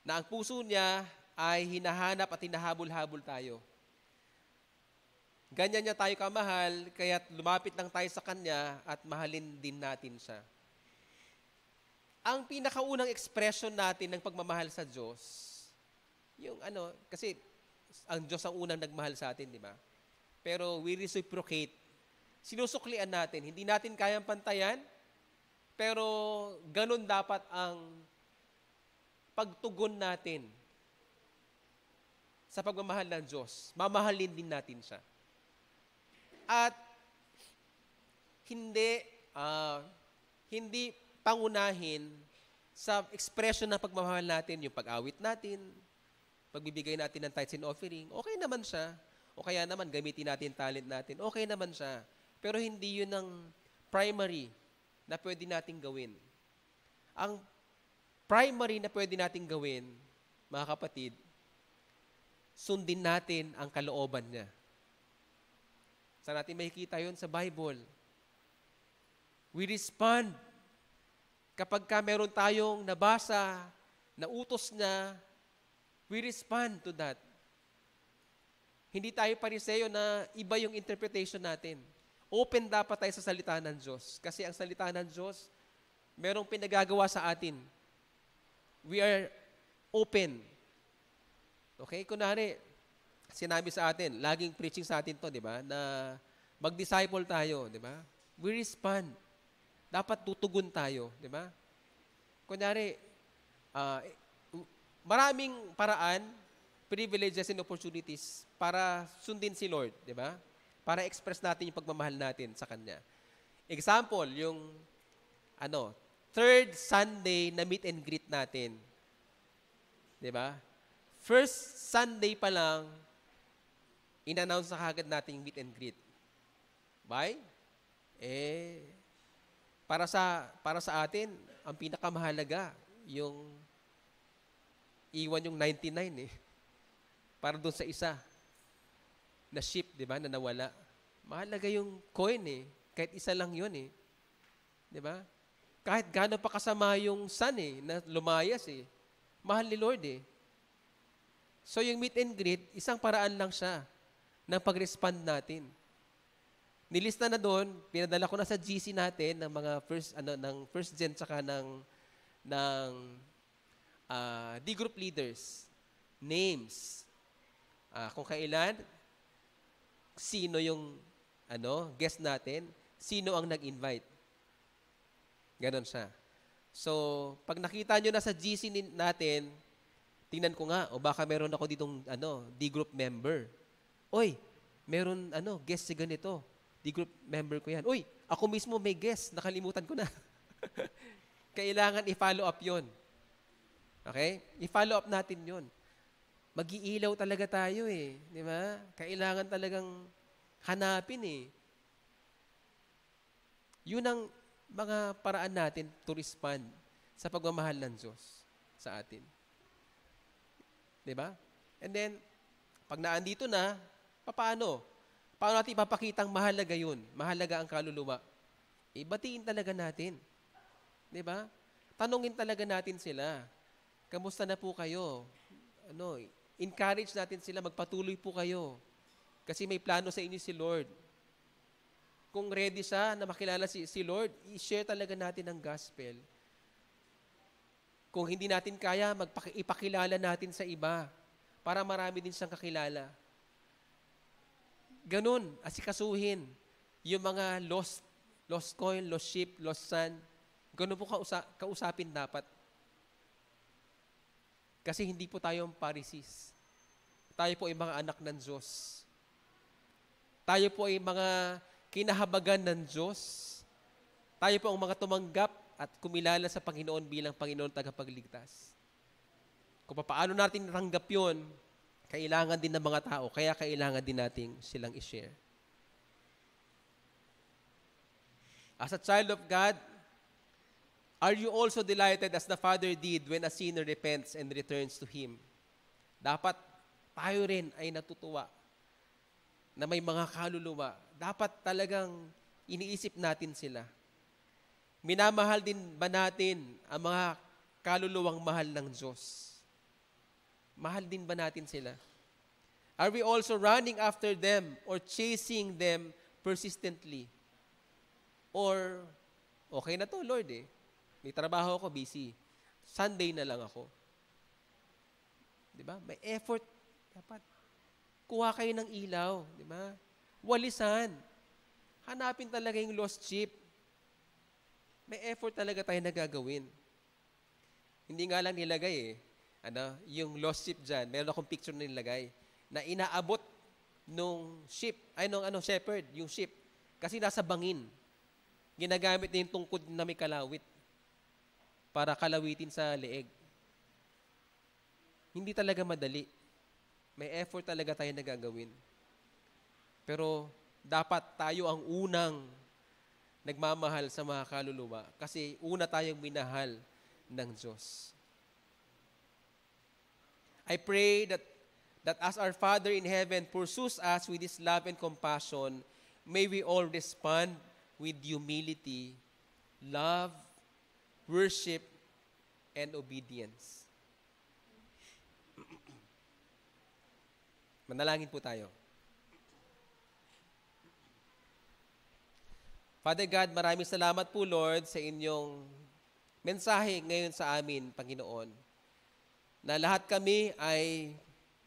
na ang puso niya ay hinahanap at hinahabol-habol tayo. Ganyan niya tayo kamahal, kaya lumapit lang tayo sa Kanya at mahalin din natin siya. Ang pinakaunang expression natin ng pagmamahal sa Diyos, yung ano, kasi ang Diyos ang unang nagmahal sa atin, di ba? Pero we reciprocate. Sinusuklian natin. Hindi natin kayang pantayan, pero ganun dapat ang pagtugon natin sa pagmamahal ng Diyos. Mamahalin din natin siya. At hindi uh, hindi pangunahin sa expression ng pagmamahal natin yung pag-awit natin, pagbibigay natin ng tithes and offering, okay naman siya. O kaya naman, gamitin natin talent natin, okay naman siya. Pero hindi yun ang primary na pwede nating gawin. Ang primary na pwede nating gawin, mga kapatid, sundin natin ang kalooban niya. Saan natin makikita yun? Sa Bible. We respond kapag ka meron tayong nabasa, na utos na We respond to that. Hindi tayo pariseyo na iba yung interpretation natin. Open dapat tayo sa salita ng Diyos. Kasi ang salita ng Diyos, merong pinagagawa sa atin. We are open. Okay? Kunwari, sinabi sa atin, laging preaching sa atin to, di ba? Na mag-disciple tayo, di ba? We respond. Dapat tutugon tayo, di ba? Kunyari, uh, ah, maraming paraan, privileges and opportunities para sundin si Lord, di ba? Para express natin yung pagmamahal natin sa Kanya. Example, yung ano, third Sunday na meet and greet natin. Di ba? First Sunday pa lang, inannounce announce na kagad natin yung meet and greet. Bye? Eh, para sa, para sa atin, ang pinakamahalaga, yung iwan yung 99 eh. Para doon sa isa na ship, di ba, na nawala. Mahalaga yung coin eh. Kahit isa lang yun eh. Di ba? Kahit gaano pa kasama yung sun eh, na lumayas eh. Mahal ni Lord eh. So yung meet and greet, isang paraan lang siya ng pag-respond natin. Nilista na doon, pinadala ko na sa GC natin ng mga first ano ng first gen tsaka ng ng uh, ah, D group leaders, names, uh, kung kailan, sino yung ano, guest natin, sino ang nag-invite. Ganon siya. So, pag nakita nyo na sa GC natin, tingnan ko nga, o baka meron ako ditong ano, D group member. Oy, meron ano, guest si ganito. D group member ko yan. Oy, ako mismo may guest, nakalimutan ko na. (laughs) Kailangan i-follow up yon Okay? I-follow up natin yun. Mag-iilaw talaga tayo eh. Di ba? Kailangan talagang hanapin eh. Yun ang mga paraan natin to respond sa pagmamahal ng Diyos sa atin. Di ba? And then, pag naandito na, paano? Paano natin ipapakitang mahalaga yun? Mahalaga ang kaluluwa. Ibatiin e, talaga natin. Di ba? Tanungin talaga natin sila. Kamusta na po kayo? Ano, encourage natin sila, magpatuloy po kayo. Kasi may plano sa inyo si Lord. Kung ready siya na makilala si, si Lord, i-share talaga natin ang gospel. Kung hindi natin kaya, magpakilala natin sa iba para marami din siyang kakilala. Ganun, asikasuhin yung mga lost, lost coin, lost sheep, lost son. Ganun po kausa, kausapin dapat. Kasi hindi po tayo ang Pharisees. Tayo po ay mga anak ng Diyos. Tayo po ay mga kinahabagan ng Diyos. Tayo po ang mga tumanggap at kumilala sa Panginoon bilang Panginoon tagapagligtas. Kung paano natin natanggap yon, kailangan din ng mga tao, kaya kailangan din nating silang i-share. As a child of God, Are you also delighted as the Father did when a sinner repents and returns to Him? Dapat tayo rin ay natutuwa na may mga kaluluwa. Dapat talagang iniisip natin sila. Minamahal din ba natin ang mga kaluluwang mahal ng Diyos? Mahal din ba natin sila? Are we also running after them or chasing them persistently? Or, okay na to, Lord eh. May trabaho ako, busy. Sunday na lang ako. Di ba? May effort. Dapat. Kuha kayo ng ilaw. Di ba? Walisan. Hanapin talaga yung lost sheep. May effort talaga tayo nagagawin. Hindi nga lang nilagay eh. Ano, yung lost sheep dyan, meron akong picture na nilagay na inaabot nung sheep, ay nung ano, shepherd, yung sheep. Kasi nasa bangin. Ginagamit na yung tungkod na may kalawit para kalawitin sa leeg. Hindi talaga madali. May effort talaga tayo nagagawin. Pero dapat tayo ang unang nagmamahal sa mga kaluluwa kasi una tayong minahal ng Diyos. I pray that that as our Father in heaven pursues us with his love and compassion, may we all respond with humility, love, worship, and obedience. Manalangin po tayo. Father God, maraming salamat po Lord sa inyong mensahe ngayon sa amin, Panginoon, na lahat kami ay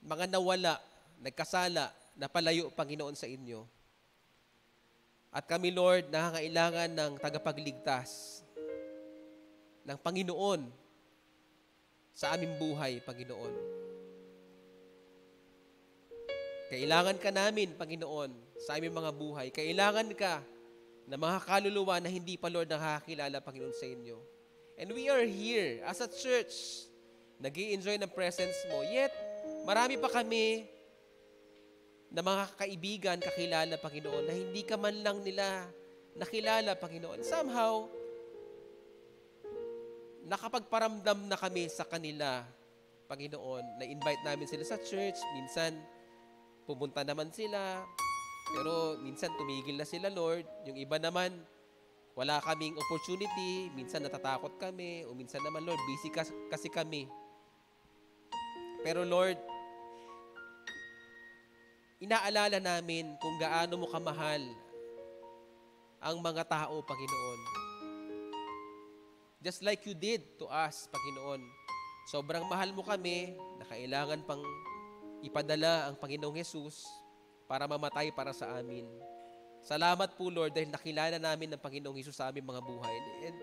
mga nawala, nagkasala, napalayo, Panginoon, sa inyo. At kami, Lord, nakakailangan ng tagapagligtas ng Panginoon sa aming buhay, Panginoon. Kailangan ka namin, Panginoon, sa aming mga buhay. Kailangan ka na mga kaluluwa na hindi pa, Lord, nakakilala, Panginoon, sa inyo. And we are here as a church, nag enjoy ng presence mo. Yet, marami pa kami na mga kaibigan, kakilala, Panginoon, na hindi ka man lang nila nakilala, Panginoon. Somehow, nakapagparamdam na kami sa kanila, Panginoon. Na-invite namin sila sa church. Minsan, pumunta naman sila. Pero minsan tumigil na sila, Lord. Yung iba naman, wala kaming opportunity. Minsan natatakot kami. O minsan naman, Lord, busy kas- kasi kami. Pero Lord, inaalala namin kung gaano mo kamahal ang mga tao, Panginoon. Just like you did to us, Panginoon. Sobrang mahal mo kami na kailangan pang ipadala ang Panginoong Jesus para mamatay para sa amin. Salamat po, Lord, dahil nakilala namin ng Panginoong Jesus sa aming mga buhay. And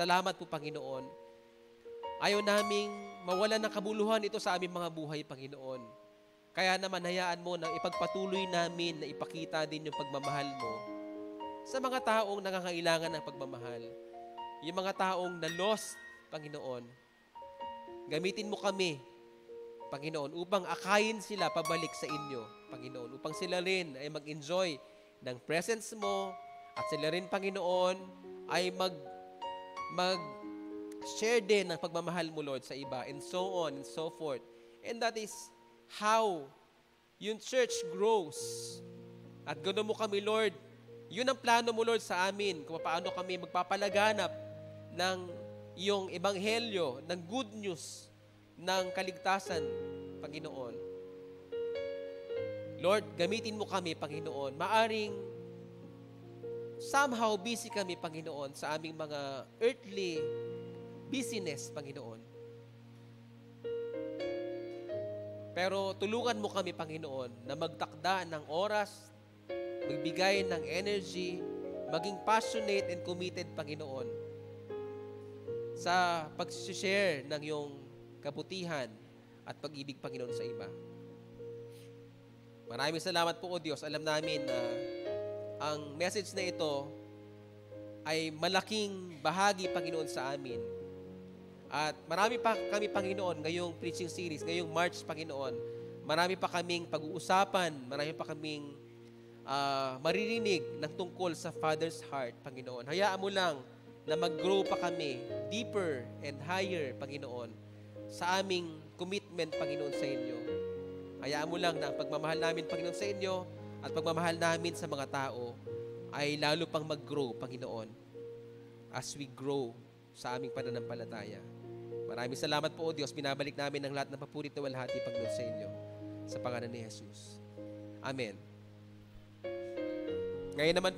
salamat po, Panginoon. Ayaw naming mawala ng kabuluhan ito sa aming mga buhay, Panginoon. Kaya naman, hayaan mo na ipagpatuloy namin na ipakita din yung pagmamahal mo sa mga taong nangangailangan ng pagmamahal yung mga taong na lost, Panginoon. Gamitin mo kami, Panginoon, upang akayin sila pabalik sa inyo, Panginoon, upang sila rin ay mag-enjoy ng presence mo at sila rin, Panginoon, ay mag mag share din ng pagmamahal mo, Lord, sa iba, and so on and so forth. And that is how yung church grows. At ganoon mo kami, Lord, yun ang plano mo, Lord, sa amin, kung paano kami magpapalaganap ng iyong ebanghelyo, ng good news ng kaligtasan, Panginoon. Lord, gamitin mo kami, Panginoon. Maaring somehow busy kami, Panginoon, sa aming mga earthly business, Panginoon. Pero tulungan mo kami, Panginoon, na magtakda ng oras, magbigay ng energy, maging passionate and committed, Panginoon, sa pag-share ng iyong kabutihan at pag-ibig, Panginoon, sa iba. Maraming salamat po, O Diyos. Alam namin na ang message na ito ay malaking bahagi, Panginoon, sa amin. At marami pa kami, Panginoon, ngayong preaching series, ngayong March, Panginoon, marami pa kaming pag-uusapan, marami pa kaming uh, maririnig ng tungkol sa Father's heart, Panginoon. Hayaan mo lang na mag-grow pa kami deeper and higher, Panginoon, sa aming commitment, Panginoon, sa inyo. Hayaan mo lang na ang pagmamahal namin, Panginoon, sa inyo at pagmamahal namin sa mga tao ay lalo pang mag-grow, Panginoon, as we grow sa aming pananampalataya. Maraming salamat po, O Diyos. Binabalik namin ang lahat ng papurit na walhati Panginoon sa inyo. Sa pangalan ni Jesus. Amen. Ngayon naman